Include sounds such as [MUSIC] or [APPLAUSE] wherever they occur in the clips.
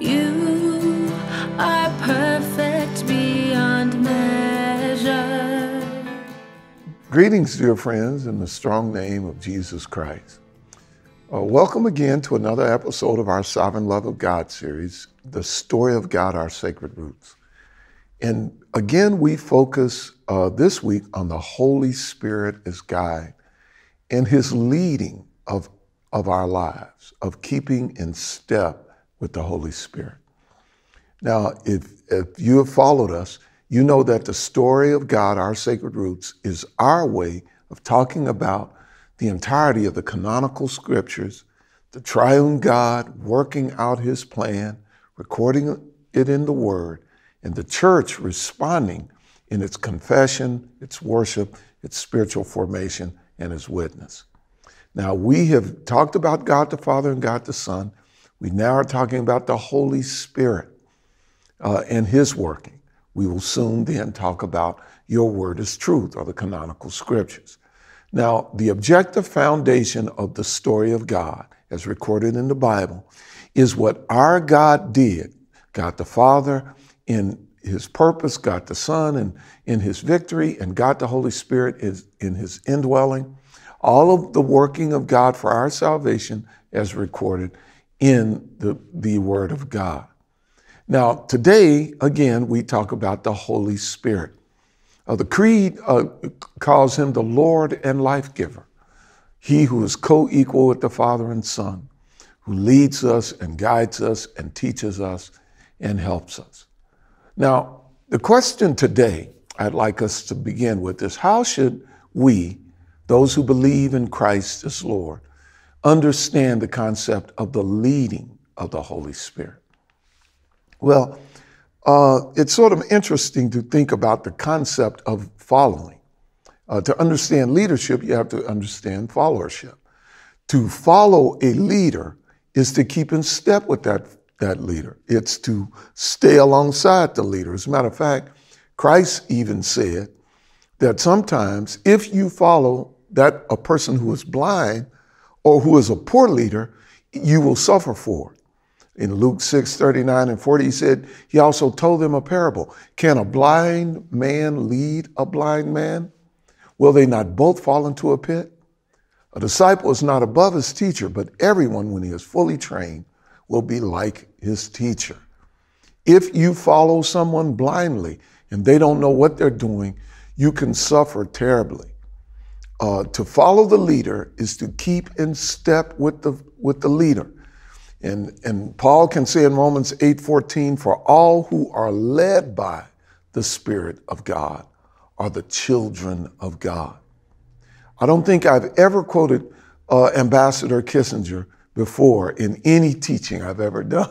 You are perfect beyond measure. Greetings, dear friends, in the strong name of Jesus Christ. Uh, welcome again to another episode of our Sovereign Love of God series, The Story of God, Our Sacred Roots. And again, we focus uh, this week on the Holy Spirit as guide and his leading of, of our lives, of keeping in step with the Holy Spirit. Now, if, if you have followed us, you know that the story of God, our sacred roots, is our way of talking about the entirety of the canonical scriptures, the triune God working out his plan, recording it in the Word, and the church responding in its confession, its worship, its spiritual formation, and its witness. Now, we have talked about God the Father and God the Son. We now are talking about the Holy Spirit uh, and His working. We will soon then talk about your word is truth or the canonical scriptures. Now, the objective foundation of the story of God, as recorded in the Bible, is what our God did, God the Father in his purpose, God the Son in, in his victory, and God the Holy Spirit is in his indwelling. All of the working of God for our salvation, as recorded in the, the Word of God. Now, today, again, we talk about the Holy Spirit. Uh, the Creed uh, calls him the Lord and life giver, he who is co equal with the Father and Son, who leads us and guides us and teaches us and helps us. Now, the question today I'd like us to begin with is how should we, those who believe in Christ as Lord, understand the concept of the leading of the Holy Spirit. Well, uh, it's sort of interesting to think about the concept of following. Uh, to understand leadership, you have to understand followership. To follow a leader is to keep in step with that, that leader, it's to stay alongside the leader. As a matter of fact, Christ even said that sometimes if you follow that a person who is blind, or who is a poor leader, you will suffer for. In Luke 6, 39 and 40, he said, he also told them a parable. Can a blind man lead a blind man? Will they not both fall into a pit? A disciple is not above his teacher, but everyone, when he is fully trained, will be like his teacher. If you follow someone blindly and they don't know what they're doing, you can suffer terribly uh, to follow the leader is to keep in step with the, with the leader. And, and Paul can say in Romans 8:14, for all who are led by the Spirit of God are the children of God. I don't think I've ever quoted uh, Ambassador Kissinger before in any teaching I've ever [LAUGHS] done.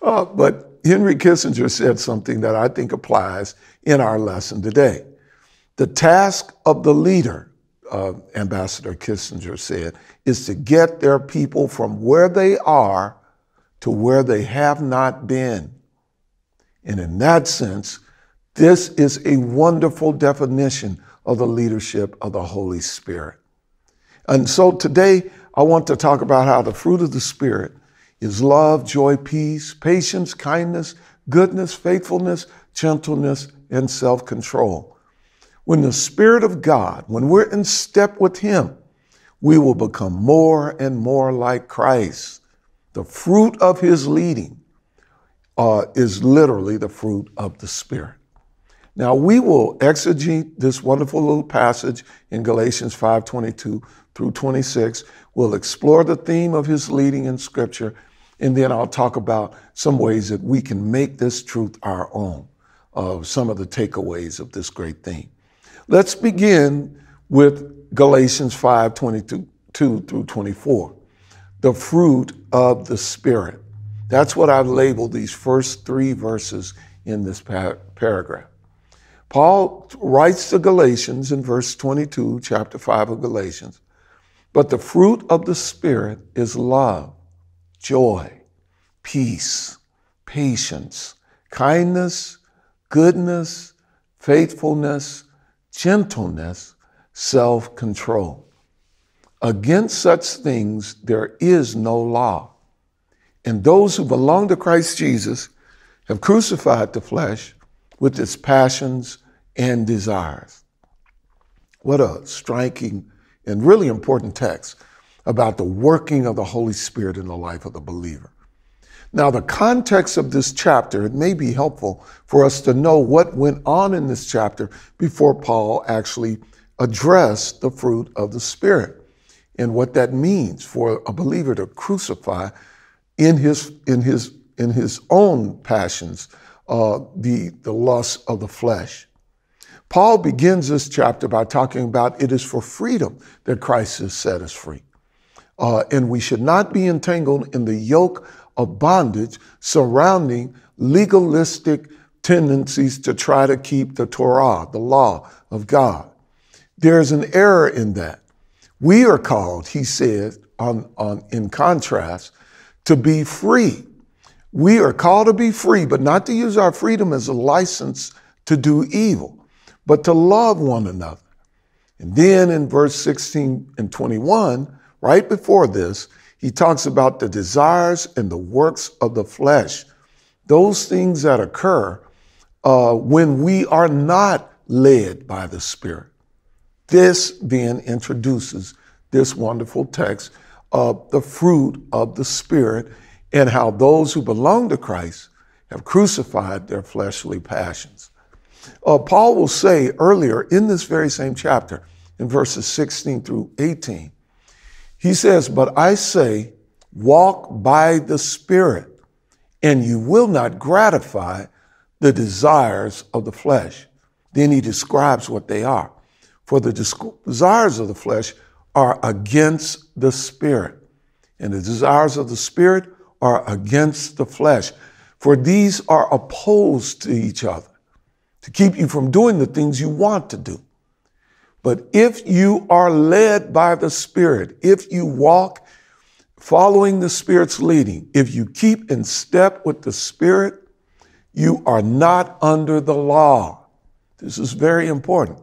uh, but Henry Kissinger said something that I think applies in our lesson today. The task of the leader, uh, Ambassador Kissinger said, is to get their people from where they are to where they have not been. And in that sense, this is a wonderful definition of the leadership of the Holy Spirit. And so today, I want to talk about how the fruit of the Spirit is love, joy, peace, patience, kindness, goodness, faithfulness, gentleness, and self control. When the Spirit of God, when we're in step with Him, we will become more and more like Christ. The fruit of His leading uh, is literally the fruit of the Spirit. Now we will exegete this wonderful little passage in Galatians 5:22 through 26. We'll explore the theme of his leading in scripture and then I'll talk about some ways that we can make this truth our own of uh, some of the takeaways of this great theme. Let's begin with Galatians 5 22 2 through 24, the fruit of the Spirit. That's what I've labeled these first three verses in this par- paragraph. Paul writes to Galatians in verse 22, chapter 5 of Galatians, but the fruit of the Spirit is love, joy, peace, patience, kindness, goodness, faithfulness, gentleness, self control. Against such things there is no law. And those who belong to Christ Jesus have crucified the flesh with its passions and desires. What a striking and really important text about the working of the Holy Spirit in the life of the believer. Now, the context of this chapter, it may be helpful for us to know what went on in this chapter before Paul actually addressed the fruit of the Spirit and what that means for a believer to crucify in his, in his, in his own passions uh, the, the lust of the flesh. Paul begins this chapter by talking about it is for freedom that Christ has set us free. Uh, and we should not be entangled in the yoke of bondage surrounding legalistic tendencies to try to keep the Torah, the law of God. There is an error in that. We are called, he said, on, on, in contrast, to be free. We are called to be free, but not to use our freedom as a license to do evil, but to love one another. And then in verse 16 and 21, right before this, he talks about the desires and the works of the flesh, those things that occur uh, when we are not led by the Spirit. This then introduces this wonderful text of the fruit of the Spirit and how those who belong to Christ have crucified their fleshly passions. Uh, Paul will say earlier in this very same chapter, in verses 16 through 18, he says, But I say, walk by the Spirit, and you will not gratify the desires of the flesh. Then he describes what they are. For the desires of the flesh are against the Spirit, and the desires of the Spirit are against the flesh. For these are opposed to each other to keep you from doing the things you want to do. But if you are led by the Spirit, if you walk following the Spirit's leading, if you keep in step with the Spirit, you are not under the law. This is very important.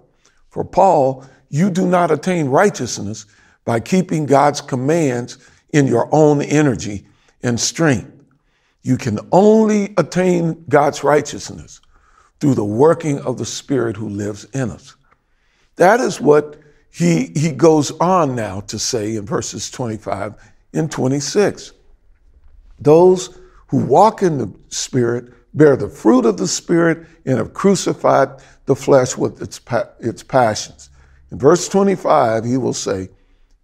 For Paul, you do not attain righteousness by keeping God's commands in your own energy and strength. You can only attain God's righteousness through the working of the Spirit who lives in us. That is what he, he goes on now to say in verses 25 and 26. Those who walk in the Spirit bear the fruit of the Spirit and have crucified the flesh with its, its passions. In verse 25, he will say,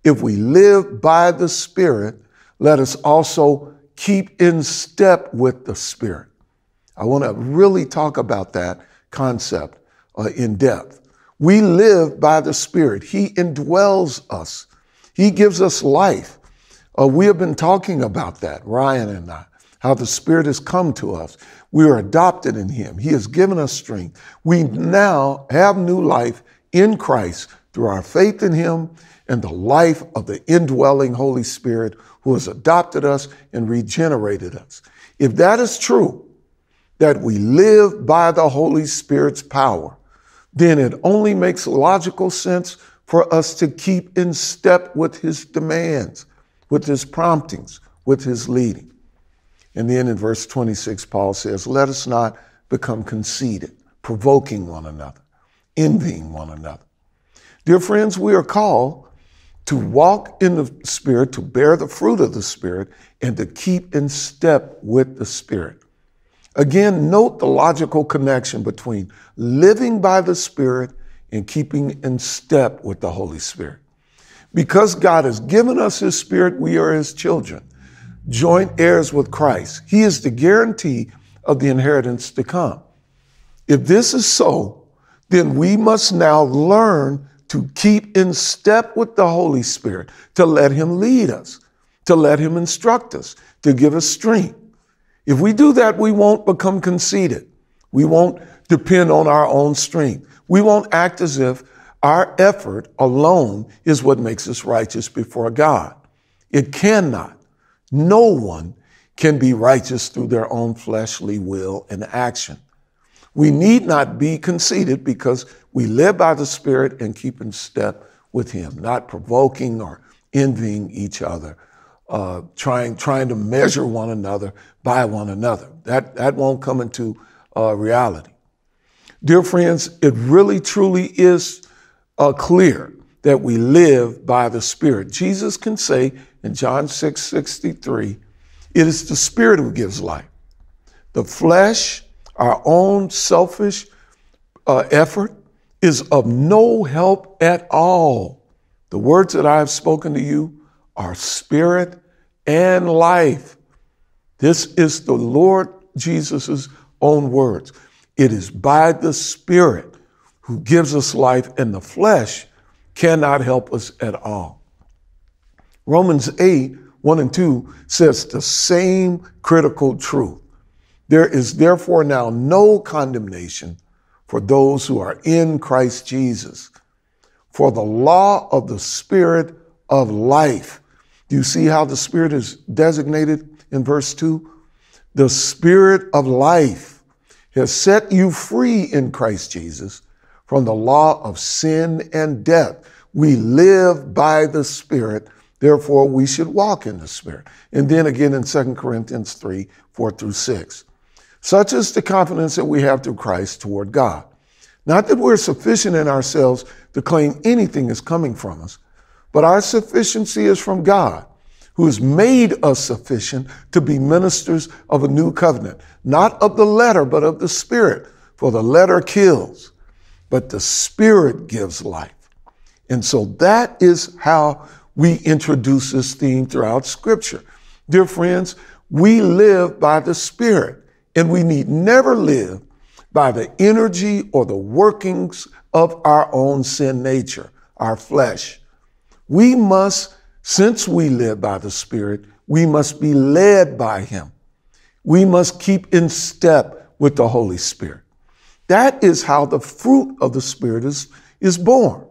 If we live by the Spirit, let us also keep in step with the Spirit. I want to really talk about that concept uh, in depth. We live by the Spirit. He indwells us. He gives us life. Uh, we have been talking about that, Ryan and I, how the Spirit has come to us. We are adopted in Him. He has given us strength. We now have new life in Christ through our faith in Him and the life of the indwelling Holy Spirit who has adopted us and regenerated us. If that is true, that we live by the Holy Spirit's power, then it only makes logical sense for us to keep in step with his demands, with his promptings, with his leading. And then in verse 26, Paul says, Let us not become conceited, provoking one another, envying one another. Dear friends, we are called to walk in the Spirit, to bear the fruit of the Spirit, and to keep in step with the Spirit. Again, note the logical connection between living by the Spirit and keeping in step with the Holy Spirit. Because God has given us His Spirit, we are His children, joint heirs with Christ. He is the guarantee of the inheritance to come. If this is so, then we must now learn to keep in step with the Holy Spirit, to let Him lead us, to let Him instruct us, to give us strength. If we do that, we won't become conceited. We won't depend on our own strength. We won't act as if our effort alone is what makes us righteous before God. It cannot. No one can be righteous through their own fleshly will and action. We need not be conceited because we live by the Spirit and keep in step with Him, not provoking or envying each other, uh, trying trying to measure one another by one another. That that won't come into uh, reality. Dear friends, it really truly is uh, clear that we live by the Spirit. Jesus can say in John 6 63, it is the Spirit who gives life. The flesh, our own selfish uh, effort, is of no help at all. The words that I have spoken to you are spirit and life. This is the Lord Jesus' own words. It is by the Spirit who gives us life, and the flesh cannot help us at all. Romans 8, 1 and 2 says the same critical truth. There is therefore now no condemnation for those who are in Christ Jesus. For the law of the Spirit of life do you see how the Spirit is designated in verse 2? The Spirit of life has set you free in Christ Jesus from the law of sin and death. We live by the Spirit, therefore we should walk in the Spirit. And then again in 2 Corinthians 3 4 through 6. Such is the confidence that we have through Christ toward God. Not that we're sufficient in ourselves to claim anything is coming from us, but our sufficiency is from God, who has made us sufficient to be ministers of a new covenant, not of the letter, but of the Spirit. For the letter kills, but the Spirit gives life. And so that is how we introduce this theme throughout Scripture. Dear friends, we live by the Spirit, and we need never live by the energy or the workings of our own sin nature, our flesh. We must, since we live by the Spirit, we must be led by Him. We must keep in step with the Holy Spirit. That is how the fruit of the Spirit is, is born.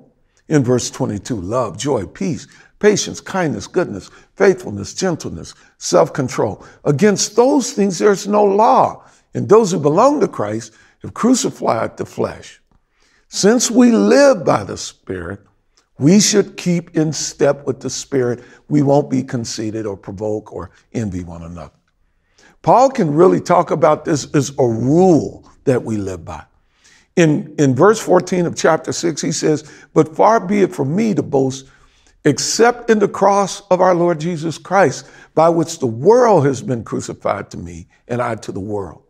In verse 22, love, joy, peace, patience, kindness, goodness, faithfulness, gentleness, self control. Against those things, there's no law. And those who belong to Christ have crucified the flesh. Since we live by the Spirit, we should keep in step with the Spirit. We won't be conceited or provoke or envy one another. Paul can really talk about this as a rule that we live by. In, in verse 14 of chapter 6, he says, But far be it from me to boast except in the cross of our Lord Jesus Christ, by which the world has been crucified to me and I to the world.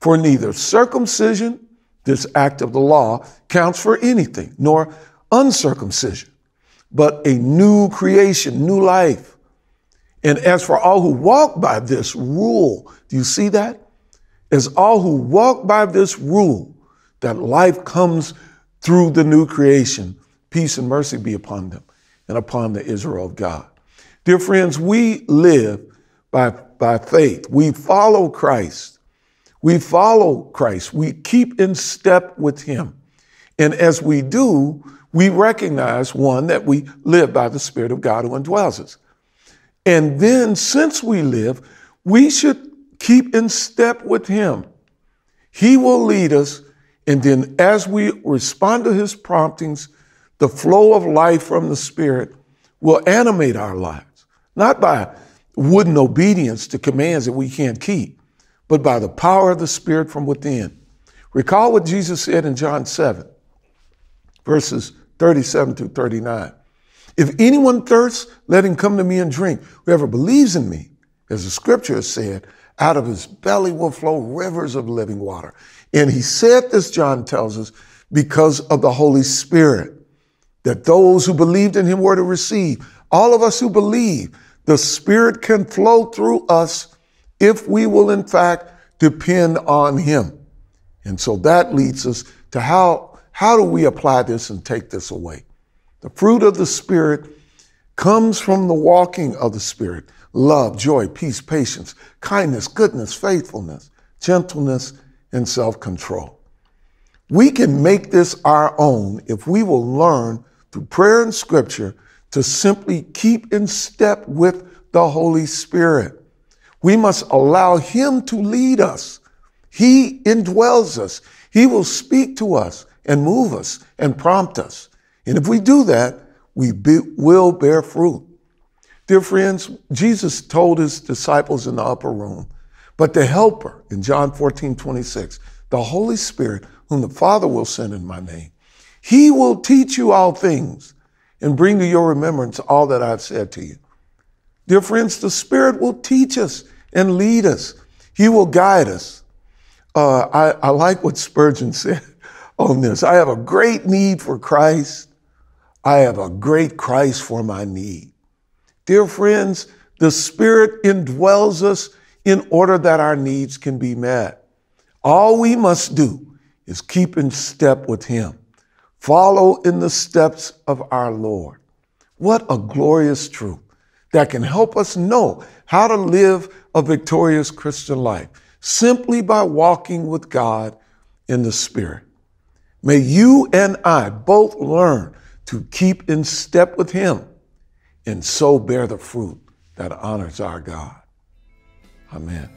For neither circumcision, this act of the law, counts for anything, nor uncircumcision, but a new creation, new life. And as for all who walk by this rule, do you see that? As all who walk by this rule, that life comes through the new creation. Peace and mercy be upon them and upon the Israel of God. Dear friends, we live by, by faith. We follow Christ. We follow Christ. We keep in step with Him. And as we do, we recognize, one, that we live by the Spirit of God who indwells us. And then, since we live, we should keep in step with Him. He will lead us. And then, as we respond to His promptings, the flow of life from the Spirit will animate our lives, not by wooden obedience to commands that we can't keep, but by the power of the Spirit from within. Recall what Jesus said in John 7, verses 37 through 39. If anyone thirsts, let him come to me and drink. Whoever believes in me, as the scripture has said, out of his belly will flow rivers of living water. And he said this, John tells us, because of the Holy Spirit, that those who believed in him were to receive. All of us who believe, the Spirit can flow through us if we will, in fact, depend on him. And so that leads us to how how do we apply this and take this away? The fruit of the Spirit comes from the walking of the Spirit love, joy, peace, patience, kindness, goodness, faithfulness, gentleness, and self control. We can make this our own if we will learn through prayer and scripture to simply keep in step with the Holy Spirit. We must allow Him to lead us. He indwells us. He will speak to us and move us and prompt us. And if we do that, we be, will bear fruit. Dear friends, Jesus told his disciples in the upper room, but the Helper in John 14, 26, the Holy Spirit, whom the Father will send in my name, he will teach you all things and bring to your remembrance all that I've said to you. Dear friends, the Spirit will teach us and lead us. He will guide us. Uh, I, I like what Spurgeon [LAUGHS] said on this. I have a great need for Christ. I have a great Christ for my need. Dear friends, the Spirit indwells us in order that our needs can be met. All we must do is keep in step with Him, follow in the steps of our Lord. What a glorious truth that can help us know how to live a victorious Christian life simply by walking with God in the Spirit. May you and I both learn to keep in step with Him and so bear the fruit that honors our God. Amen.